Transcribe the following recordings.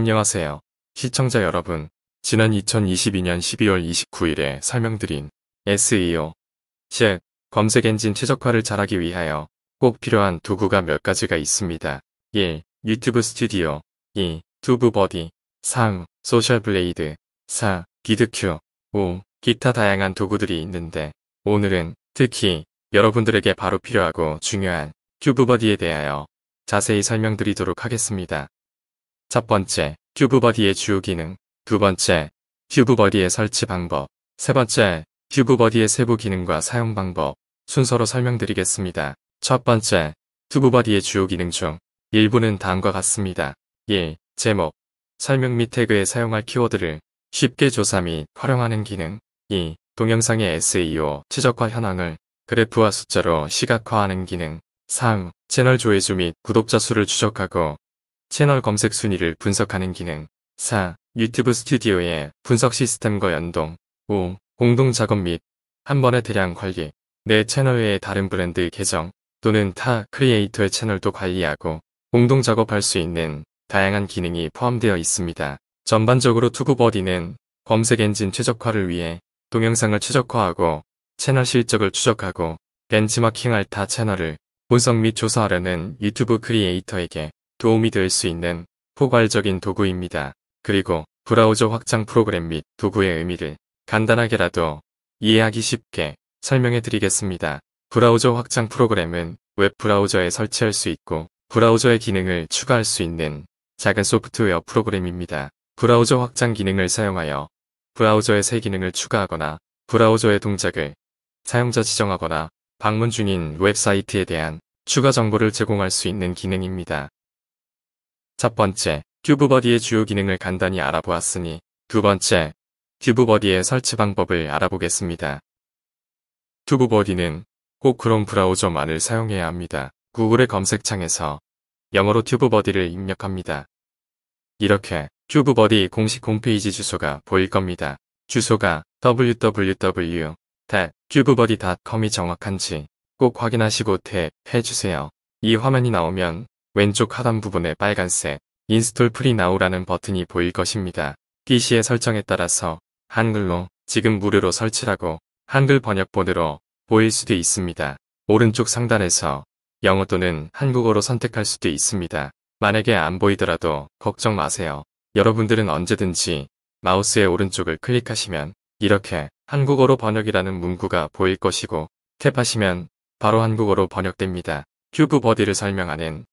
안녕하세요. 시청자 여러분, 지난 2022년 12월 29일에 설명드린 SEO, 즉 검색 엔진 최적화를 잘하기 위하여 꼭 필요한 도구가 몇 가지가 있습니다. 1. 유튜브 스튜디오 2. 투브 버디 3. 소셜 블레이드 4. 기드큐 5. 기타 다양한 도구들이 있는데 오늘은 특히 여러분들에게 바로 필요하고 중요한 큐브버디에 대하여 자세히 설명드리도록 하겠습니다. 첫 번째, 큐브버디의 주요 기능. 두 번째, 큐브버디의 설치 방법. 세 번째, 튜브버디의 세부 기능과 사용 방법. 순서로 설명드리겠습니다. 첫 번째, 튜브버디의 주요 기능 중 일부는 다음과 같습니다. 1. 제목. 설명 및 태그에 사용할 키워드를 쉽게 조사 및 활용하는 기능. 2. 동영상의 SEO 최적화 현황을 그래프와 숫자로 시각화하는 기능. 3. 채널 조회수 및 구독자 수를 추적하고 채널 검색 순위를 분석하는 기능 4. 유튜브 스튜디오의 분석 시스템과 연동 5. 공동 작업 및 한 번의 대량 관리 내 채널 외의 다른 브랜드 계정 또는 타 크리에이터의 채널도 관리하고 공동 작업할 수 있는 다양한 기능이 포함되어 있습니다. 전반적으로 투구버디는 검색 엔진 최적화를 위해 동영상을 최적화하고 채널 실적을 추적하고 벤치마킹할 타 채널을 분석 및 조사하려는 유튜브 크리에이터에게 도움이 될 수 있는 포괄적인 도구입니다. 그리고 브라우저 확장 프로그램 및 도구의 의미를 간단하게라도 이해하기 쉽게 설명해 드리겠습니다. 브라우저 확장 프로그램은 웹 브라우저에 설치할 수 있고 브라우저의 기능을 추가할 수 있는 작은 소프트웨어 프로그램입니다. 브라우저 확장 기능을 사용하여 브라우저의 새 기능을 추가하거나 브라우저의 동작을 사용자 지정하거나 방문 중인 웹사이트에 대한 추가 정보를 제공할 수 있는 기능입니다. 첫 번째, 큐브버디의 주요 기능을 간단히 알아보았으니 두 번째, 큐브버디의 설치 방법을 알아보겠습니다. 튜브버디는 꼭 크롬 브라우저만을 사용해야 합니다. 구글의 검색창에서 영어로 튜브버디를 입력합니다. 이렇게 튜브버디 공식 홈페이지 주소가 보일 겁니다. 주소가 www.tubebuddy.com이 정확한지 꼭 확인하시고 탭 해주세요. 이 화면이 나오면 왼쪽 하단 부분에 빨간색 인스톨 프리 나우라는 버튼이 보일 것입니다. PC의 설정에 따라서 한글로 지금 무료로 설치라고 한글 번역본으로 보일 수도 있습니다. 오른쪽 상단에서 영어 또는 한국어로 선택할 수도 있습니다. 만약에 안 보이더라도 걱정 마세요. 여러분들은 언제든지 마우스의 오른쪽을 클릭하시면 이렇게 한국어로 번역이라는 문구가 보일 것이고 탭하시면 바로 한국어로 번역됩니다. 큐브 버디를 설명하는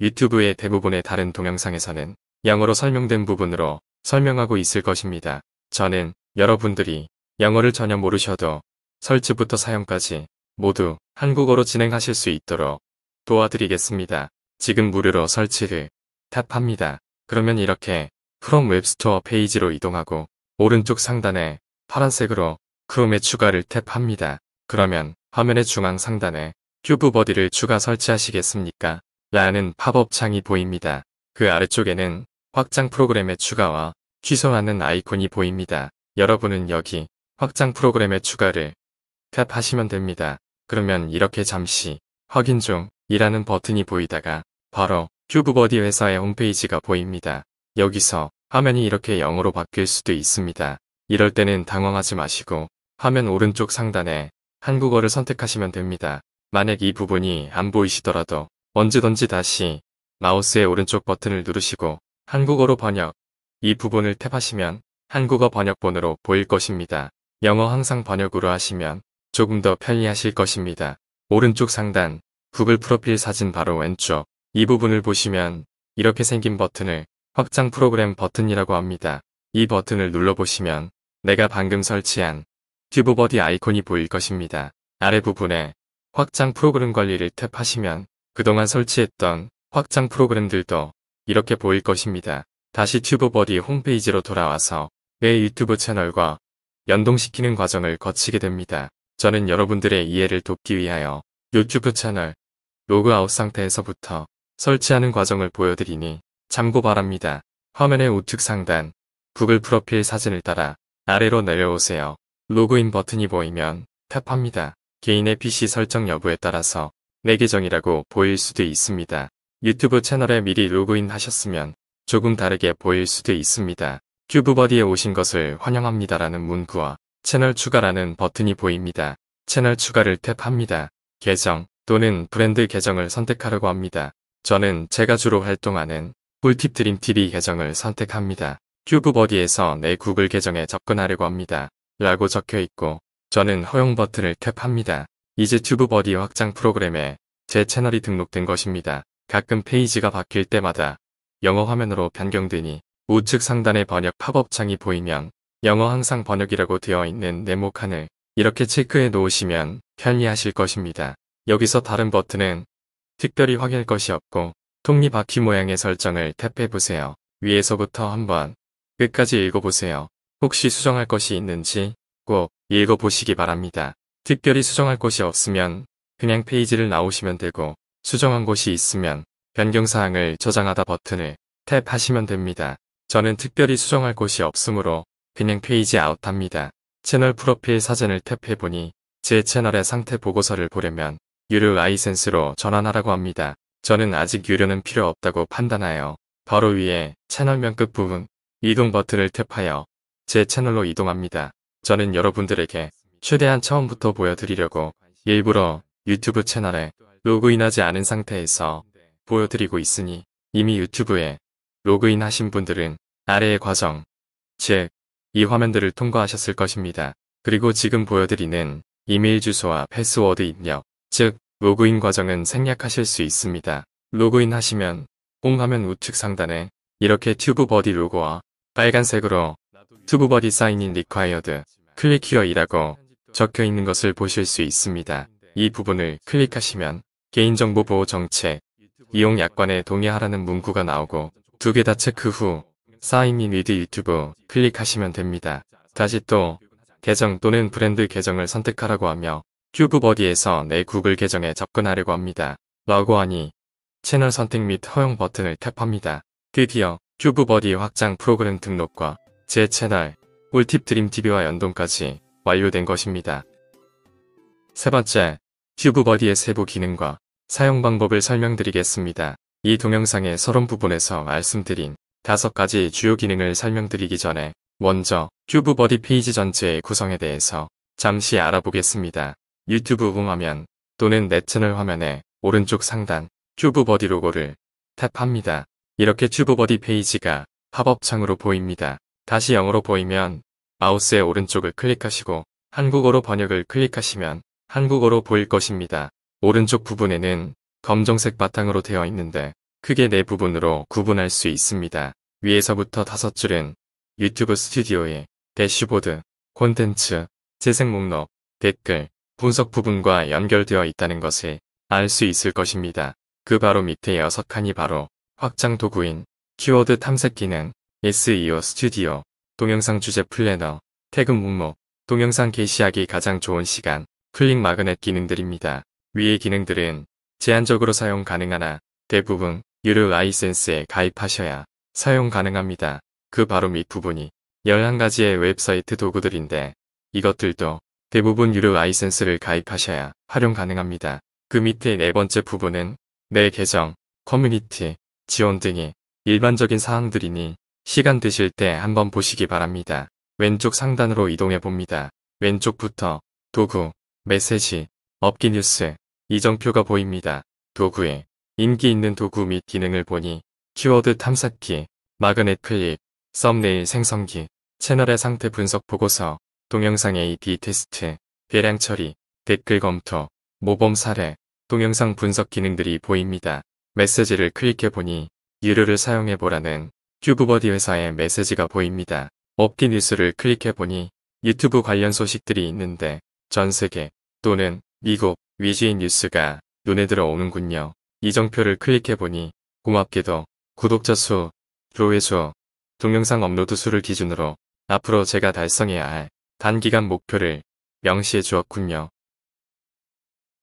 유튜브의 대부분의 다른 동영상에서는 영어로 설명된 부분으로 설명하고 있을 것입니다. 저는 여러분들이 영어를 전혀 모르셔도 설치부터 사용까지 모두 한국어로 진행하실 수 있도록 도와드리겠습니다. 지금 무료로 설치를 탑합니다. 그러면 이렇게 프롬 웹스토어 페이지로 이동하고 오른쪽 상단에 파란색으로 크롬의 추가를 탭합니다. 그러면 화면의 중앙 상단에 큐브버디를 추가 설치하시겠습니까? 라는 팝업 창이 보입니다. 그 아래쪽에는 확장 프로그램의 추가와 취소하는 아이콘이 보입니다. 여러분은 여기 확장 프로그램의 추가를 탭하시면 됩니다. 그러면 이렇게 잠시 확인 중 이라는 버튼이 보이다가 바로 큐브버디 회사의 홈페이지가 보입니다. 여기서 화면이 이렇게 영어로 바뀔 수도 있습니다. 이럴 때는 당황하지 마시고 화면 오른쪽 상단에 한국어를 선택하시면 됩니다. 만약 이 부분이 안 보이시더라도 언제든지 다시 마우스의 오른쪽 버튼을 누르시고 한국어로 번역 이 부분을 탭하시면 한국어 번역본으로 보일 것입니다. 영어 항상 번역으로 하시면 조금 더 편리하실 것입니다. 오른쪽 상단 구글 프로필 사진 바로 왼쪽 이 부분을 보시면 이렇게 생긴 버튼을 확장 프로그램 버튼이라고 합니다. 이 버튼을 눌러보시면 내가 방금 설치한 튜브버디 아이콘이 보일 것입니다. 아래 부분에 확장 프로그램 관리를 탭하시면 그동안 설치했던 확장 프로그램들도 이렇게 보일 것입니다. 다시 튜브버디 홈페이지로 돌아와서 내 유튜브 채널과 연동시키는 과정을 거치게 됩니다. 저는 여러분들의 이해를 돕기 위하여 유튜브 채널 로그아웃 상태에서부터 설치하는 과정을 보여드리니 참고 바랍니다. 화면의 우측 상단 구글 프로필 사진을 따라 아래로 내려오세요. 로그인 버튼이 보이면 탭합니다. 개인의 PC 설정 여부에 따라서 내 계정이라고 보일 수도 있습니다. 유튜브 채널에 미리 로그인 하셨으면 조금 다르게 보일 수도 있습니다. 큐브버디에 오신 것을 환영합니다라는 문구와 채널 추가라는 버튼이 보입니다. 채널 추가를 탭합니다. 계정 또는 브랜드 계정을 선택하려고 합니다. 저는 제가 주로 활동하는 꿀팁 드림TV 계정을 선택합니다. 큐브버디에서 내 구글 계정에 접근하려고 합니다. 라고 적혀있고 저는 허용 버튼을 탭합니다. 이제 튜브 버디 확장 프로그램에 제 채널이 등록된 것입니다. 가끔 페이지가 바뀔 때마다 영어 화면으로 변경되니 우측 상단의 번역 팝업 창이 보이면 영어 항상 번역이라고 되어 있는 네모 칸을 이렇게 체크해 놓으시면 편리하실 것입니다. 여기서 다른 버튼은 특별히 확인할 것이 없고 톱니바퀴 모양의 설정을 탭해보세요. 위에서부터 한번 끝까지 읽어보세요. 혹시 수정할 것이 있는지 꼭 읽어보시기 바랍니다. 특별히 수정할 곳이 없으면 그냥 페이지를 나오시면 되고 수정한 곳이 있으면 변경사항을 저장하다 버튼을 탭하시면 됩니다. 저는 특별히 수정할 곳이 없으므로 그냥 페이지 아웃합니다. 채널 프로필 사진을 탭해보니 제 채널의 상태 보고서를 보려면 유료 라이센스로 전환하라고 합니다. 저는 아직 유료는 필요 없다고 판단하여 바로 위에 채널명 끝부분 이동 버튼을 탭하여 제 채널로 이동합니다. 저는 여러분들에게 최대한 처음부터 보여드리려고 일부러 유튜브 채널에 로그인하지 않은 상태에서 보여드리고 있으니 이미 유튜브에 로그인 하신 분들은 아래의 과정, 즉 이 화면들을 통과하셨을 것입니다. 그리고 지금 보여드리는 이메일 주소와 패스워드 입력, 즉 로그인 과정은 생략하실 수 있습니다. 로그인 하시면 홈화면 우측 상단에 이렇게 튜브버디 로고와 빨간색으로 튜브버디 사인인 리콰이어드 클릭 히어이라고 적혀 있는 것을 보실 수 있습니다. 이 부분을 클릭하시면 개인정보 보호 정책, 이용 약관에 동의하라는 문구가 나오고 두 개 다 체크 후 사인인 위드 유튜브 클릭하시면 됩니다. 다시 또 계정 또는 브랜드 계정을 선택하라고 하며 큐브버디에서 내 구글 계정에 접근하려고 합니다. 라고 하니 채널 선택 및 허용 버튼을 탭합니다. 드디어 그 큐브버디 확장 프로그램 등록과 제 채널 꿀팁 드림TV와 연동까지 완료된 것입니다. 세 번째, 큐브버디의 세부 기능과 사용 방법을 설명드리겠습니다. 이 동영상의 서론 부분에서 말씀드린 다섯 가지 주요 기능을 설명드리기 전에 먼저 큐브버디 페이지 전체의 구성에 대해서 잠시 알아보겠습니다. 유튜브 홈화면 또는 내 채널 화면의 오른쪽 상단 큐브버디 로고를 탭합니다. 이렇게 튜브버디 페이지가 팝업 창으로 보입니다. 다시 영어로 보이면 마우스의 오른쪽을 클릭하시고 한국어로 번역을 클릭하시면 한국어로 보일 것입니다. 오른쪽 부분에는 검정색 바탕으로 되어 있는데 크게 네 부분으로 구분할 수 있습니다. 위에서부터 다섯 줄은 유튜브 스튜디오의 대시보드, 콘텐츠, 재생 목록, 댓글, 분석 부분과 연결되어 있다는 것을 알 수 있을 것입니다. 그 바로 밑에 여섯 칸이 바로 확장 도구인 키워드 탐색 기능 SEO 스튜디오 동영상 주제 플래너, 태그 목록, 동영상 게시하기 가장 좋은 시간, 클릭 마그넷 기능들입니다. 위의 기능들은 제한적으로 사용 가능하나 대부분 유료 라이센스에 가입하셔야 사용 가능합니다. 그 바로 밑부분이 11가지의 웹사이트 도구들인데 이것들도 대부분 유료 라이센스를 가입하셔야 활용 가능합니다. 그 밑에 네 번째 부분은 내 계정, 커뮤니티, 지원 등이 일반적인 사항들이니 시간 되실 때 한번 보시기 바랍니다. 왼쪽 상단으로 이동해 봅니다. 왼쪽부터 도구, 메시지, 업기 뉴스, 이정표가 보입니다. 도구에 인기 있는 도구 및 기능을 보니 키워드 탐사기 마그넷 클릭, 썸네일 생성기, 채널의 상태 분석 보고서, 동영상 AD 테스트, 계량 처리, 댓글 검토, 모범 사례, 동영상 분석 기능들이 보입니다. 메시지를 클릭해보니 유료를 사용해보라는 큐브버디 회사의 메시지가 보입니다. 업계 뉴스를 클릭해보니 유튜브 관련 소식들이 있는데 전 세계 또는 미국 위주의 뉴스가 눈에 들어오는군요. 이정표를 클릭해보니 고맙게도 구독자 수, 조회수, 동영상 업로드 수를 기준으로 앞으로 제가 달성해야 할 단기간 목표를 명시해 주었군요.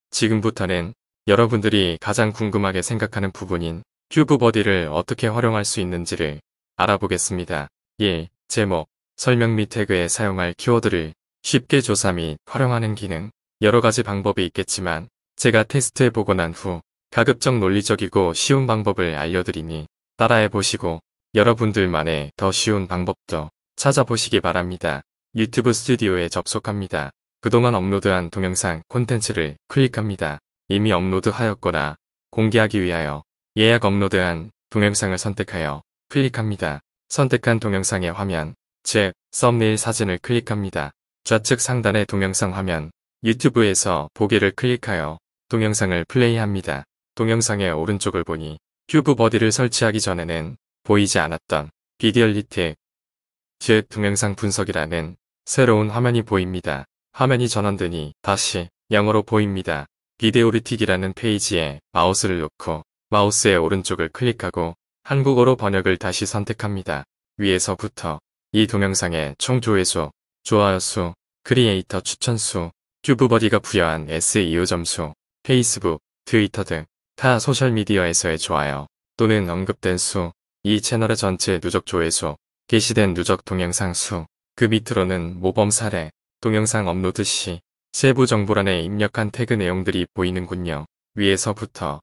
지금부터는 여러분들이 가장 궁금하게 생각하는 부분인 큐브버디를 어떻게 활용할 수 있는지를 알아보겠습니다. 예, 제목, 설명 및 태그에 사용할 키워드를 쉽게 조사 및 활용하는 기능 여러가지 방법이 있겠지만 제가 테스트해보고 난 후 가급적 논리적이고 쉬운 방법을 알려드리니 따라해보시고 여러분들만의 더 쉬운 방법도 찾아보시기 바랍니다. 유튜브 스튜디오에 접속합니다. 그동안 업로드한 동영상 콘텐츠를 클릭합니다. 이미 업로드하였거나 공개하기 위하여 예약 업로드한 동영상을 선택하여 클릭합니다. 선택한 동영상의 화면, 즉 썸네일 사진을 클릭합니다. 좌측 상단의 동영상 화면, 유튜브에서 보기를 클릭하여 동영상을 플레이합니다. 동영상의 오른쪽을 보니 큐브 버디를 설치하기 전에는 보이지 않았던 비디얼리틱, 즉 동영상 분석이라는 새로운 화면이 보입니다. 화면이 전환되니 다시 영어로 보입니다. 비디오리틱이라는 페이지에 마우스를 놓고 마우스의 오른쪽을 클릭하고 한국어로 번역을 다시 선택합니다. 위에서부터 이 동영상의 총 조회수, 좋아요 수, 크리에이터 추천 수, 튜브버디가 부여한 SEO 점수, 페이스북, 트위터 등 타 소셜미디어에서의 좋아요 또는 언급된 수, 이 채널의 전체 누적 조회수, 게시된 누적 동영상 수, 그 밑으로는 모범 사례, 동영상 업로드 시, 세부 정보란에 입력한 태그 내용들이 보이는군요. 위에서부터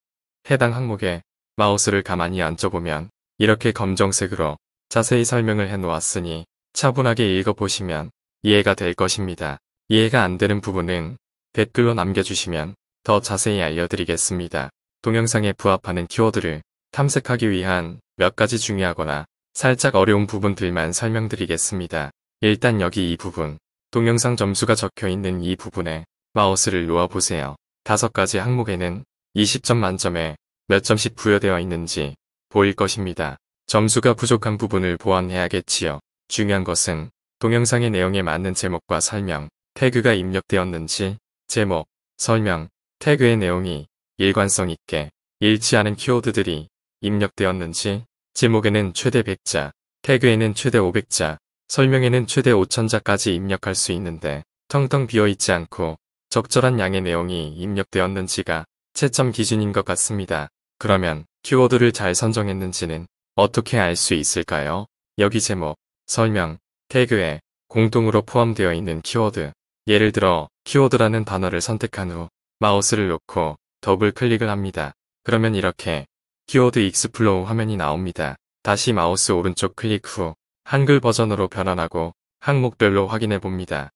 해당 항목에 마우스를 가만히 앉혀보면 이렇게 검정색으로 자세히 설명을 해놓았으니 차분하게 읽어보시면 이해가 될 것입니다. 이해가 안 되는 부분은 댓글로 남겨주시면 더 자세히 알려드리겠습니다. 동영상에 부합하는 키워드를 탐색하기 위한 몇 가지 중요하거나 살짝 어려운 부분들만 설명드리겠습니다. 일단 여기 이 부분, 동영상 점수가 적혀있는 이 부분에 마우스를 놓아보세요. 다섯 가지 항목에는 20점 만점에 몇 점씩 부여되어 있는지 보일 것입니다. 점수가 부족한 부분을 보완해야겠지요. 중요한 것은 동영상의 내용에 맞는 제목과 설명, 태그가 입력되었는지 제목, 설명, 태그의 내용이 일관성 있게 일치하는 키워드들이 입력되었는지 제목에는 최대 100자, 태그에는 최대 500자, 설명에는 최대 5000자까지 입력할 수 있는데 텅텅 비어있지 않고 적절한 양의 내용이 입력되었는지가 채점 기준인 것 같습니다. 그러면 키워드를 잘 선정했는지는 어떻게 알 수 있을까요? 여기 제목, 설명, 태그에 공동으로 포함되어 있는 키워드 예를 들어 키워드라는 단어를 선택한 후 마우스를 놓고 더블 클릭을 합니다. 그러면 이렇게 키워드 익스플로우 화면이 나옵니다. 다시 마우스 오른쪽 클릭 후 한글 버전으로 변환하고 항목별로 확인해 봅니다.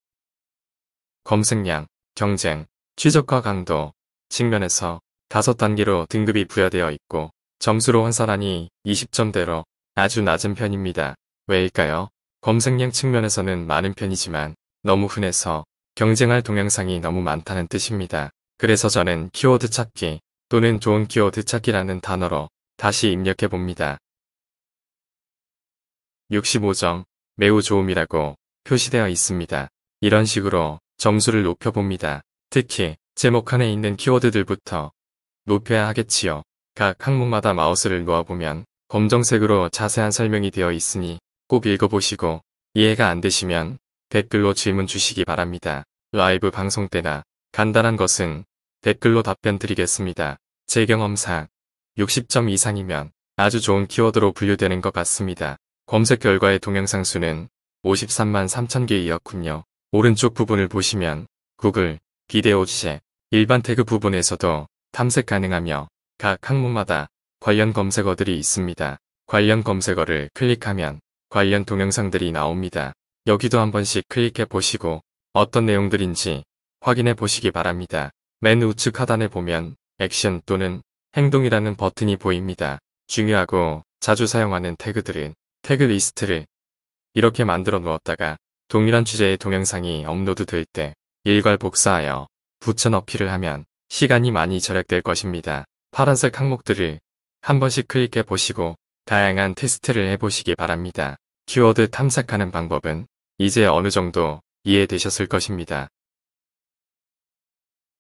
검색량, 경쟁, 취적과 강도 측면에서 다섯 단계로 등급이 부여되어 있고 점수로 환산하니 20점대로 아주 낮은 편입니다. 왜일까요? 검색량 측면에서는 많은 편이지만 너무 흔해서 경쟁할 동영상이 너무 많다는 뜻입니다. 그래서 저는 키워드 찾기 또는 좋은 키워드 찾기라는 단어로 다시 입력해 봅니다. 65점 매우 좋음이라고 표시되어 있습니다. 이런 식으로 점수를 높여 봅니다. 특히 제목 칸에 있는 키워드들부터 높여야 하겠지요. 각 항목마다 마우스를 놓아보면 검정색으로 자세한 설명이 되어 있으니 꼭 읽어보시고 이해가 안 되시면 댓글로 질문 주시기 바랍니다. 라이브 방송 때나 간단한 것은 댓글로 답변 드리겠습니다. 제 경험상 60점 이상이면 아주 좋은 키워드로 분류되는 것 같습니다. 검색 결과의 동영상 수는 53만 3천 개이었군요. 오른쪽 부분을 보시면 구글, 비데오제 일반 태그 부분에서도 탐색 가능하며 각 항목마다 관련 검색어들이 있습니다. 관련 검색어를 클릭하면 관련 동영상들이 나옵니다. 여기도 한 번씩 클릭해 보시고 어떤 내용들인지 확인해 보시기 바랍니다. 맨 우측 하단에 보면 액션 또는 행동이라는 버튼이 보입니다. 중요하고 자주 사용하는 태그들은 태그 리스트를 이렇게 만들어 놓았다가 동일한 주제의 동영상이 업로드 될 때 일괄 복사하여 붙여넣기를 하면 시간이 많이 절약될 것입니다. 파란색 항목들을 한 번씩 클릭해 보시고 다양한 테스트를 해보시기 바랍니다. 키워드 탐색하는 방법은 이제 어느 정도 이해되셨을 것입니다.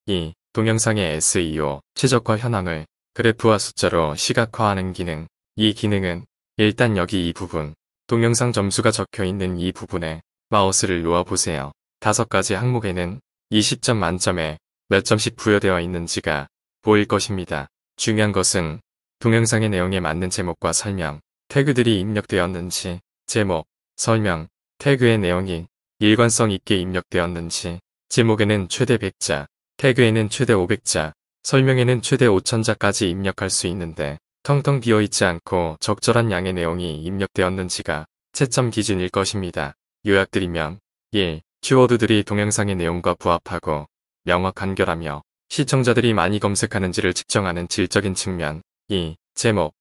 2. 동영상의 SEO, 최적화 현황을 그래프와 숫자로 시각화하는 기능. 이 기능은 일단 여기 이 부분, 동영상 점수가 적혀있는 이 부분에 마우스를 놓아보세요. 다섯 가지 항목에는 20점 만점에 몇 점씩 부여되어 있는지가 보일 것입니다. 중요한 것은 동영상의 내용에 맞는 제목과 설명, 태그들이 입력되었는지, 제목, 설명, 태그의 내용이 일관성 있게 입력되었는지, 제목에는 최대 100자, 태그에는 최대 500자, 설명에는 최대 5000자까지 입력할 수 있는데 텅텅 비어있지 않고 적절한 양의 내용이 입력되었는지가 채점 기준일 것입니다. 요약드리면 1. 키워드들이 동영상의 내용과 부합하고 명확한 결하며 시청자들이 많이 검색하는지를 측정하는 질적인 측면 2. 제목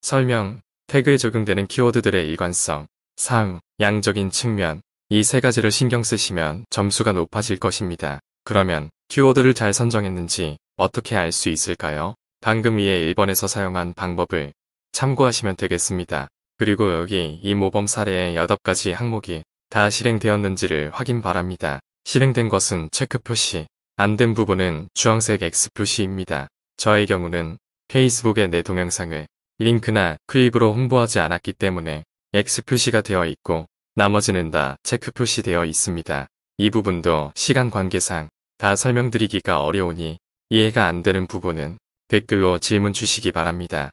설명 태그에 적용되는 키워드들의 일관성 3. 양적인 측면 이 세 가지를 신경 쓰시면 점수가 높아질 것입니다. 그러면 키워드를 잘 선정했는지 어떻게 알 수 있을까요? 방금 위에 1번에서 사용한 방법을 참고하시면 되겠습니다. 그리고 여기 이 모범 사례의 8가지 항목이 다 실행되었는지를 확인 바랍니다. 실행된 것은 체크 표시, 안된 부분은 주황색 X 표시입니다. 저의 경우는 페이스북의내 동영상을 링크나 클립으로 홍보하지 않았기 때문에 X 표시가 되어 있고 나머지는 다 체크 표시되어 있습니다. 이 부분도 시간 관계상 다 설명드리기가 어려우니 이해가 안 되는 부분은 댓글로 질문 주시기 바랍니다.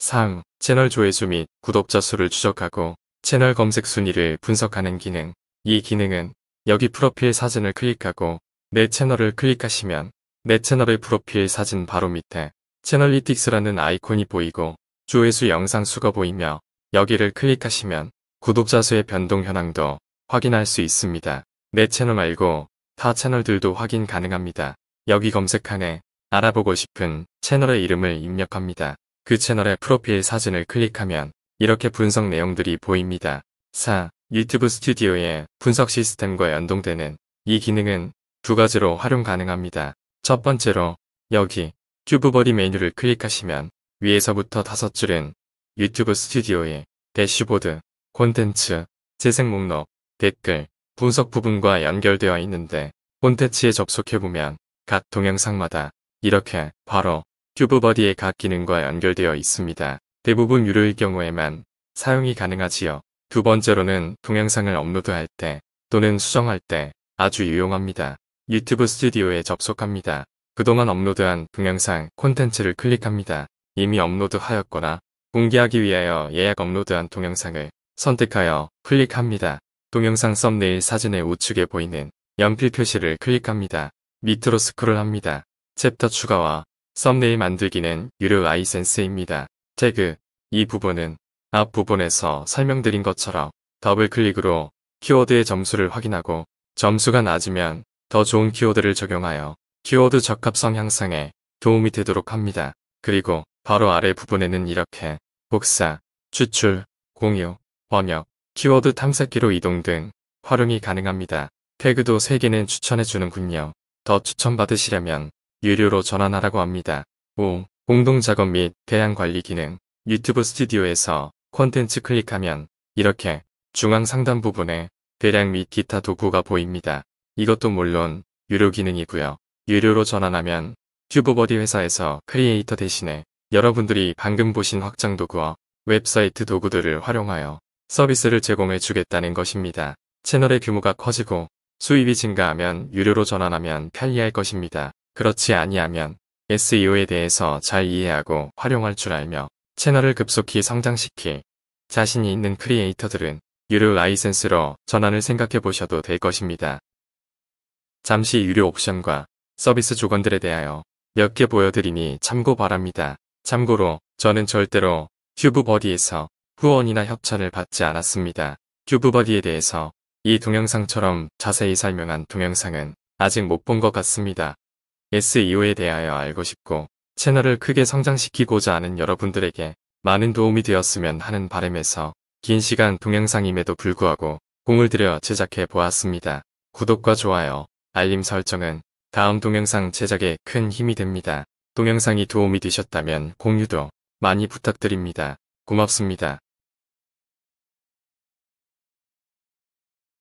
상, 채널 조회수 및 구독자 수를 추적하고 채널 검색 순위를 분석하는 기능. 이 기능은 여기 프로필 사진을 클릭하고 내 채널을 클릭하시면 내 채널의 프로필 사진 바로 밑에 채널리틱스라는 아이콘이 보이고 조회수 영상 수가 보이며 여기를 클릭하시면 구독자 수의 변동 현황도 확인할 수 있습니다. 내 채널 말고 타 채널들도 확인 가능합니다. 여기 검색하에 알아보고 싶은 채널의 이름을 입력합니다. 그 채널의 프로필 사진을 클릭하면 이렇게 분석 내용들이 보입니다. 4. 유튜브 스튜디오의 분석 시스템과 연동되는 이 기능은 두 가지로 활용 가능합니다. 첫 번째로 여기 큐브버리 메뉴를 클릭하시면 위에서부터 다섯 줄은 유튜브 스튜디오의 대시보드, 콘텐츠, 재생 목록, 댓글, 분석 부분과 연결되어 있는데 콘텐츠에 접속해보면 각 동영상마다 이렇게 바로 큐브버디의 각 기능과 연결되어 있습니다. 대부분 유료일 경우에만 사용이 가능하지요. 두 번째로는 동영상을 업로드할 때 또는 수정할 때 아주 유용합니다. 유튜브 스튜디오에 접속합니다. 그동안 업로드한 동영상 콘텐츠를 클릭합니다. 이미 업로드하였거나 공개하기 위하여 예약 업로드한 동영상을 선택하여 클릭합니다. 동영상 썸네일 사진의 우측에 보이는 연필 표시를 클릭합니다. 밑으로 스크롤합니다. 챕터 추가와 썸네일 만들기는 유료 라이센스입니다. 태그 이 부분은 앞 부분에서 설명드린 것처럼 더블클릭으로 키워드의 점수를 확인하고 점수가 낮으면 더 좋은 키워드를 적용하여 키워드 적합성 향상에 도움이 되도록 합니다. 그리고 바로 아래 부분에는 이렇게 복사, 추출, 공유, 번역, 키워드 탐색기로 이동 등 활용이 가능합니다. 태그도 3개는 추천해주는군요. 더 추천받으시려면 유료로 전환하라고 합니다. 5. 공동작업 및 대항관리 기능 유튜브 스튜디오에서 콘텐츠 클릭하면 이렇게 중앙 상단 부분에 대량 및 기타 도구가 보입니다. 이것도 물론 유료 기능이고요. 유료로 전환하면 튜브버디 회사에서 크리에이터 대신에 여러분들이 방금 보신 확장 도구와 웹사이트 도구들을 활용하여 서비스를 제공해 주겠다는 것입니다. 채널의 규모가 커지고 수입이 증가하면 유료로 전환하면 편리할 것입니다. 그렇지 아니하면 SEO에 대해서 잘 이해하고 활용할 줄 알며 채널을 급속히 성장시킬 자신이 있는 크리에이터들은 유료 라이센스로 전환을 생각해 보셔도 될 것입니다. 잠시 유료 옵션과 서비스 조건들에 대하여 몇 개 보여드리니 참고 바랍니다. 참고로 저는 절대로 큐브버디에서 후원이나 협찬을 받지 않았습니다. 큐브버디에 대해서 이 동영상처럼 자세히 설명한 동영상은 아직 못 본 것 같습니다. SEO에 대하여 알고 싶고 채널을 크게 성장시키고자 하는 여러분들에게 많은 도움이 되었으면 하는 바람에서 긴 시간 동영상임에도 불구하고 공을 들여 제작해 보았습니다. 구독과 좋아요 알림 설정은 다음 동영상 제작에 큰 힘이 됩니다. 동영상이 도움이 되셨다면 공유도 많이 부탁드립니다. 고맙습니다.